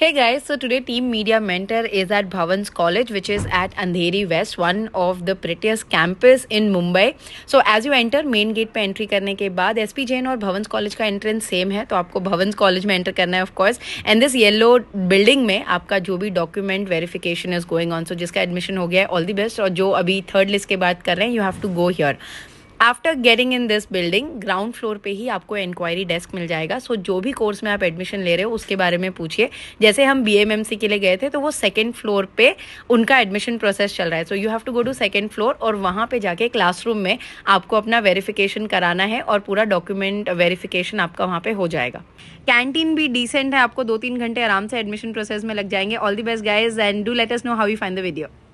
Hey guys, so today Team Media Mentor is at Bhavan's College, which is at Andheri West, one of the prettiest campus in Mumbai. So as you enter, main gate पे entry करने के बाद S P Jain और Bhavans college का entrance same है तो आपको Bhavans college में enter करना है of course and this yellow building में आपका जो भी document verification is going on so जिसका एडमिशन हो गया है ऑल दी बेस्ट और जो अभी थर्ड लिस्ट के बात कर रहे हैं you have to go here after getting in this building ground floor पे ही आपको इंक्वायरी डेस्क मिल जाएगा सो so, जो भी कोर्स में आप एडमिशन ले रहे हो उसके बारे में पूछिए जैसे हम बी के लिए गए थे तो वो सेकेंड फ्लोर पे उनका एडमिशन प्रोसेस चल रहा है so you have to go to second floor और वहाँ पे जाके क्लासरूम में आपको अपना वेरिफिकेशन कराना है और पूरा डॉक्यूमेंट वेरिफिकेशन आपका वहाँ पे हो जाएगा कैंटीन भी डिसेंट है आपको दो तीन घंटे आराम से एडमिशन प्रोसेस में लग जाएंगे all the best guys and do let know how you find the video